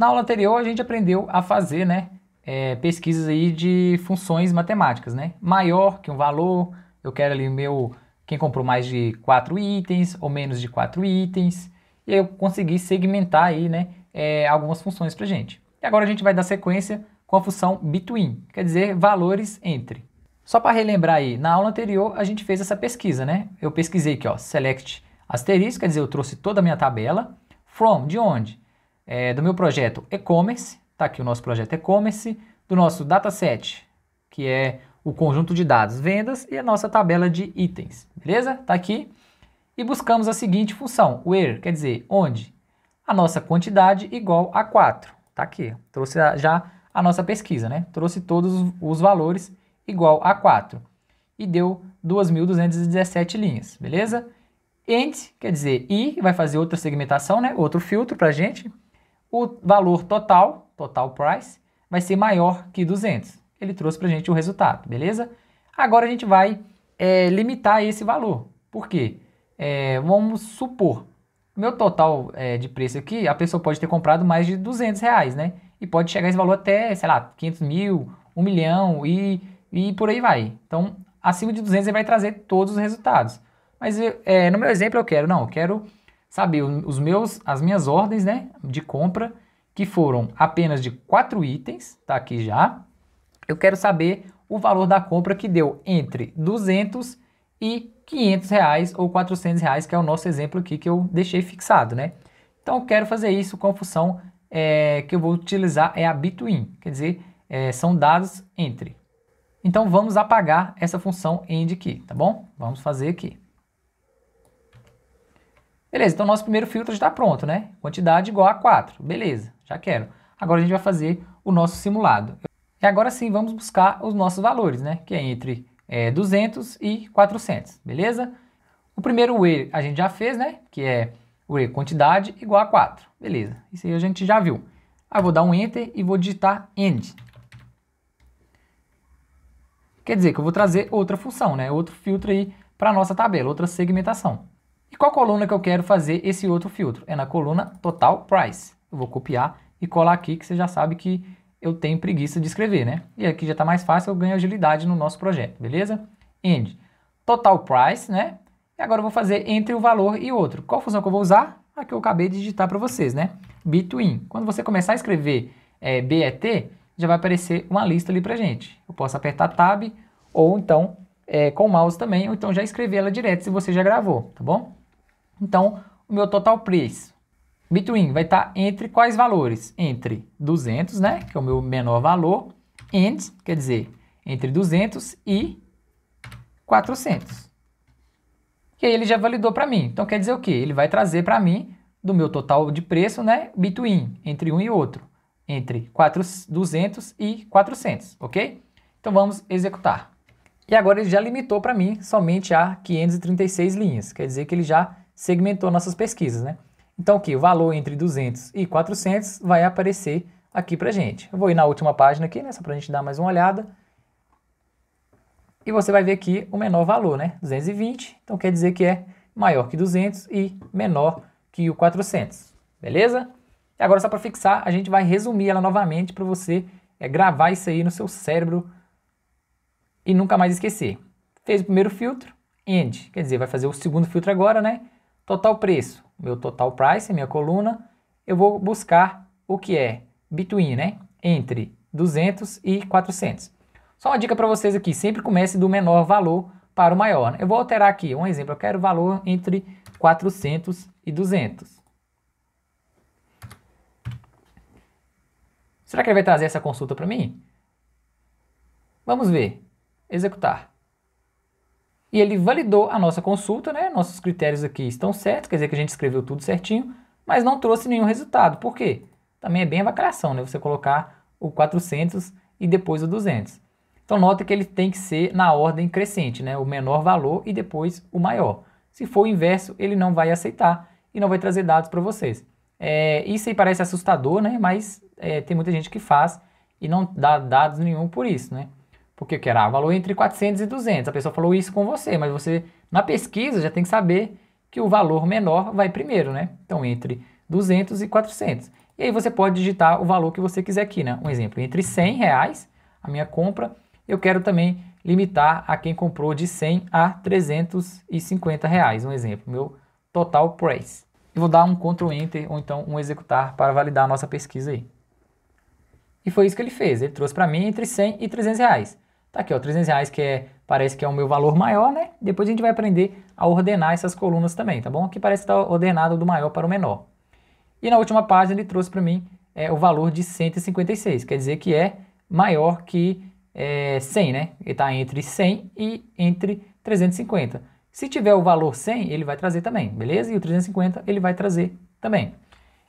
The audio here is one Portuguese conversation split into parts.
Na aula anterior a gente aprendeu a fazer né, é, pesquisas aí de funções matemáticas, né? Maior que um valor, eu quero ali o meu, quem comprou mais de 4 itens ou menos de 4 itens. E eu consegui segmentar aí, né, é, algumas funções para gente. E agora a gente vai dar sequência com a função between, quer dizer valores entre. Só para relembrar aí, na aula anterior a gente fez essa pesquisa, né? Eu pesquisei aqui, ó, select asterisco, quer dizer, eu trouxe toda a minha tabela. From, de onde? é, do meu projeto e-commerce, está aqui o nosso projeto e-commerce, do nosso dataset, que é o conjunto de dados vendas e a nossa tabela de itens, beleza? Está aqui. E buscamos a seguinte função, where, quer dizer onde. A nossa quantidade igual a 4, está aqui. Trouxe já a nossa pesquisa, né? Trouxe todos os valores igual a 4 e deu 2.217 linhas, beleza? Int, quer dizer, e vai fazer outra segmentação, né? Outro filtro para a gente o valor total, total price, vai ser maior que 200. Ele trouxe para a gente o resultado, beleza? Agora a gente vai é, limitar esse valor. Por quê? É, vamos supor, meu total é, de preço aqui, a pessoa pode ter comprado mais de 200 reais, né? E pode chegar esse valor até, sei lá, 500 mil, 1 milhão e, e por aí vai. Então, acima de 200 ele vai trazer todos os resultados. Mas é, no meu exemplo eu quero, não, eu quero saber os meus, as minhas ordens né, de compra, que foram apenas de quatro itens, tá aqui já. Eu quero saber o valor da compra que deu entre 200 e 500 reais ou 400 reais, que é o nosso exemplo aqui que eu deixei fixado, né? Então, eu quero fazer isso com a função é, que eu vou utilizar é a between, quer dizer, é, são dados entre. Então, vamos apagar essa função end aqui, tá bom? Vamos fazer aqui. Beleza, então nosso primeiro filtro está pronto, né? Quantidade igual a 4. Beleza, já quero. Agora a gente vai fazer o nosso simulado. E agora sim, vamos buscar os nossos valores, né? Que é entre é, 200 e 400, beleza? O primeiro E a gente já fez, né? Que é o E quantidade igual a 4. Beleza, isso aí a gente já viu. Aí ah, vou dar um Enter e vou digitar End. Quer dizer que eu vou trazer outra função, né? Outro filtro aí para a nossa tabela, outra segmentação qual coluna que eu quero fazer esse outro filtro? É na coluna Total Price. Eu vou copiar e colar aqui, que você já sabe que eu tenho preguiça de escrever, né? E aqui já está mais fácil, eu ganho agilidade no nosso projeto, beleza? End. Total Price, né? E agora eu vou fazer entre o valor e outro. Qual função que eu vou usar? A que eu acabei de digitar para vocês, né? Between. Quando você começar a escrever é, BET, já vai aparecer uma lista ali para gente. Eu posso apertar Tab ou então é, com o mouse também, ou então já escrever ela direto se você já gravou, tá bom? Então, o meu total preço between vai estar tá entre quais valores? Entre 200, né, que é o meu menor valor, and, quer dizer, entre 200 e 400. E aí ele já validou para mim. Então quer dizer o quê? Ele vai trazer para mim do meu total de preço, né, between, entre um e outro, entre 4, 200 e 400, ok? Então vamos executar. E agora ele já limitou para mim somente a 536 linhas, quer dizer que ele já segmentou nossas pesquisas, né? Então, o que? O valor entre 200 e 400 vai aparecer aqui para gente. Eu vou ir na última página aqui, né? Só para a gente dar mais uma olhada. E você vai ver aqui o menor valor, né? 220. Então, quer dizer que é maior que 200 e menor que o 400. Beleza? E agora, só para fixar, a gente vai resumir ela novamente para você é, gravar isso aí no seu cérebro e nunca mais esquecer. Fez o primeiro filtro, end. Quer dizer, vai fazer o segundo filtro agora, né? Total preço, meu total price, minha coluna, eu vou buscar o que é between, né? Entre 200 e 400. Só uma dica para vocês aqui, sempre comece do menor valor para o maior. Né? Eu vou alterar aqui, um exemplo, eu quero valor entre 400 e 200. Será que ele vai trazer essa consulta para mim? Vamos ver. Executar e ele validou a nossa consulta, né? Nossos critérios aqui estão certos, quer dizer que a gente escreveu tudo certinho, mas não trouxe nenhum resultado. Por quê? Também é bem avacalhação, né? Você colocar o 400 e depois o 200. Então nota que ele tem que ser na ordem crescente, né? O menor valor e depois o maior. Se for o inverso, ele não vai aceitar e não vai trazer dados para vocês. É, isso aí parece assustador, né? Mas é, tem muita gente que faz e não dá dados nenhum por isso, né? Porque que era valor entre 400 e 200. A pessoa falou isso com você, mas você na pesquisa já tem que saber que o valor menor vai primeiro, né? Então entre 200 e 400. E aí você pode digitar o valor que você quiser aqui, né? Um exemplo, entre 100 reais a minha compra, eu quero também limitar a quem comprou de 100 a 350 reais. Um exemplo, meu total price. Eu vou dar um Ctrl Enter ou então um executar para validar a nossa pesquisa aí. E foi isso que ele fez, ele trouxe para mim entre 100 e 300 reais. Tá aqui, ó, 300 reais que é, parece que é o meu valor maior, né? Depois a gente vai aprender a ordenar essas colunas também, tá bom? Aqui parece estar tá ordenado do maior para o menor. E na última página ele trouxe para mim é, o valor de 156, quer dizer que é maior que é, 100, né? Ele está entre 100 e entre 350. Se tiver o valor 100, ele vai trazer também, beleza? E o 350 ele vai trazer também.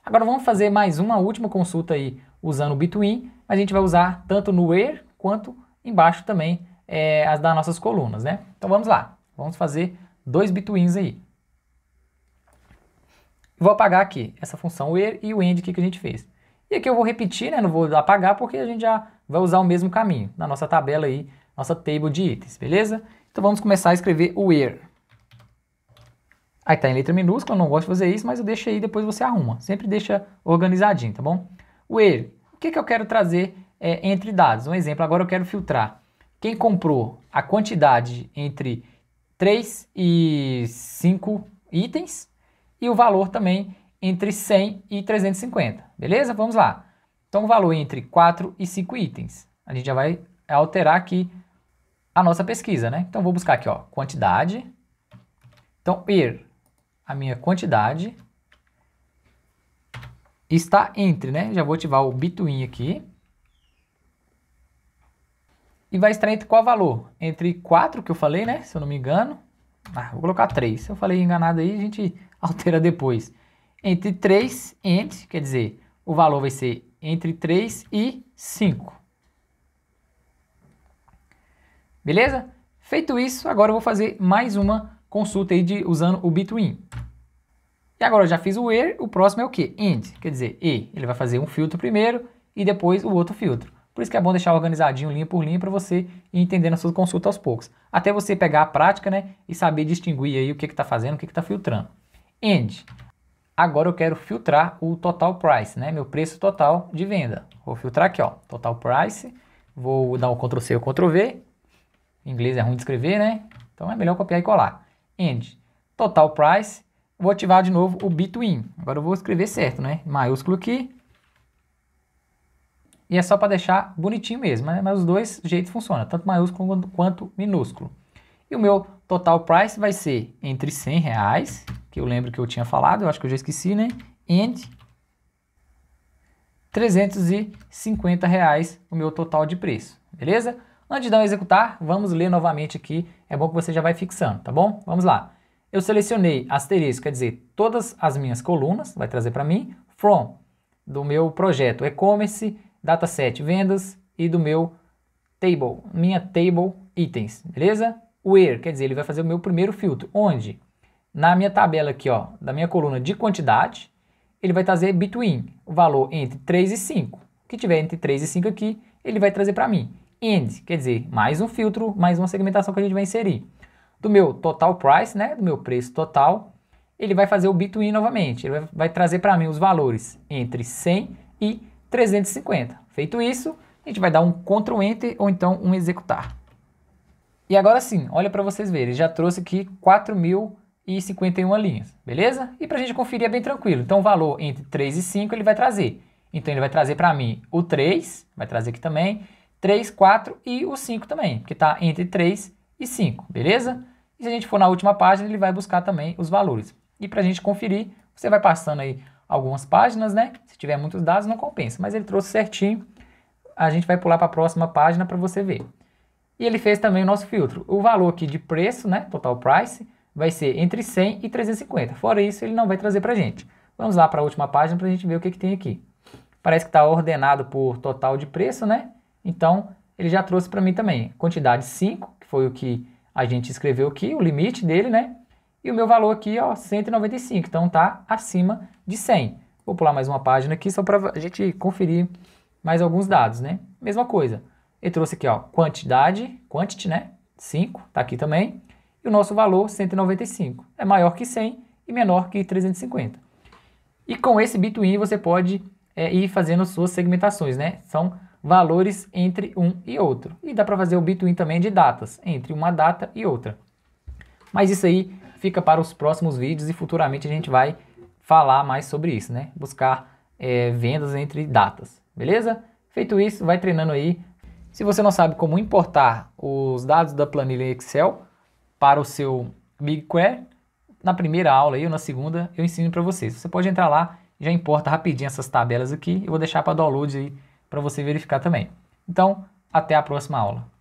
Agora vamos fazer mais uma última consulta aí usando o between. A gente vai usar tanto no where quanto no embaixo também é, as das nossas colunas, né? Então vamos lá, vamos fazer dois betweens aí. Vou apagar aqui essa função where e o end que a gente fez. E aqui eu vou repetir, né? Não vou apagar porque a gente já vai usar o mesmo caminho na nossa tabela aí, nossa table de itens, beleza? Então vamos começar a escrever o where. Aí tá em letra minúscula, eu não gosto de fazer isso, mas eu deixo aí, depois você arruma. Sempre deixa organizadinho, tá bom? Where. O que, que eu quero trazer é, entre dados. Um exemplo, agora eu quero filtrar quem comprou a quantidade entre 3 e 5 itens e o valor também entre 100 e 350, beleza? Vamos lá. Então, o valor entre 4 e 5 itens. A gente já vai alterar aqui a nossa pesquisa, né? Então, vou buscar aqui, ó, quantidade. Então, ir, a minha quantidade, está entre, né? Já vou ativar o between aqui. E vai extrair entre qual valor? Entre 4 que eu falei, né? Se eu não me engano. Ah, vou colocar 3. Se eu falei enganado aí, a gente altera depois. Entre 3 and, quer dizer, o valor vai ser entre 3 e 5. Beleza? Feito isso, agora eu vou fazer mais uma consulta aí de, usando o between. E agora eu já fiz o where, o próximo é o quê? And, quer dizer, e. Ele vai fazer um filtro primeiro e depois o outro filtro. Por isso que é bom deixar organizadinho linha por linha para você ir entendendo a sua consulta aos poucos. Até você pegar a prática né, e saber distinguir aí o que está fazendo, o que está filtrando. End. Agora eu quero filtrar o total price, né, meu preço total de venda. Vou filtrar aqui, ó, total price. Vou dar um Ctrl C ou Ctrl V. Em inglês é ruim de escrever, né? Então é melhor copiar e colar. End. Total price. Vou ativar de novo o between. Agora eu vou escrever certo, né? Maiúsculo aqui, e é só para deixar bonitinho mesmo, né? mas os dois jeitos funcionam, tanto maiúsculo quanto minúsculo. E o meu total price vai ser entre 100 reais, que eu lembro que eu tinha falado, eu acho que eu já esqueci, né? And 350 reais o meu total de preço, beleza? Antes de dar um executar, vamos ler novamente aqui, é bom que você já vai fixando, tá bom? Vamos lá. Eu selecionei asterisco, quer dizer, todas as minhas colunas, vai trazer para mim, from, do meu projeto e-commerce, dataset vendas e do meu table, minha table itens, beleza? Where, quer dizer, ele vai fazer o meu primeiro filtro, onde? Na minha tabela aqui, ó, da minha coluna de quantidade, ele vai trazer between, o valor entre 3 e 5. O que tiver entre 3 e 5 aqui, ele vai trazer para mim. End, quer dizer, mais um filtro, mais uma segmentação que a gente vai inserir. Do meu total price, né, do meu preço total, ele vai fazer o between novamente. Ele vai, vai trazer para mim os valores entre 100 e 350. Feito isso, a gente vai dar um Ctrl Enter ou então um executar. E agora sim, olha para vocês verem, já trouxe aqui 4.051 linhas, beleza? E para a gente conferir é bem tranquilo. Então o valor entre 3 e 5 ele vai trazer. Então ele vai trazer para mim o 3, vai trazer aqui também, 3, 4 e o 5 também, porque está entre 3 e 5, beleza? E se a gente for na última página, ele vai buscar também os valores. E para a gente conferir, você vai passando aí algumas páginas, né? Se tiver muitos dados, não compensa. Mas ele trouxe certinho. A gente vai pular para a próxima página para você ver. E ele fez também o nosso filtro. O valor aqui de preço, né? Total price, vai ser entre 100 e 350. Fora isso, ele não vai trazer para a gente. Vamos lá para a última página para a gente ver o que, que tem aqui. Parece que está ordenado por total de preço, né? Então, ele já trouxe para mim também. Quantidade 5, que foi o que a gente escreveu aqui, o limite dele, né? E o meu valor aqui, ó, 195. Então, tá acima de 100. Vou pular mais uma página aqui só para a gente conferir mais alguns dados, né? Mesma coisa. Ele trouxe aqui, ó, quantidade, quantity, né? 5, tá aqui também. E o nosso valor, 195. É maior que 100 e menor que 350. E com esse between você pode é, ir fazendo suas segmentações, né? São valores entre um e outro. E dá para fazer o between também de datas, entre uma data e outra. Mas isso aí fica para os próximos vídeos e futuramente a gente vai falar mais sobre isso, né? Buscar é, vendas entre datas, beleza? Feito isso, vai treinando aí. Se você não sabe como importar os dados da planilha Excel para o seu BigQuery, na primeira aula e na segunda eu ensino para vocês. Você pode entrar lá, já importa rapidinho essas tabelas aqui, eu vou deixar para download aí para você verificar também. Então, até a próxima aula.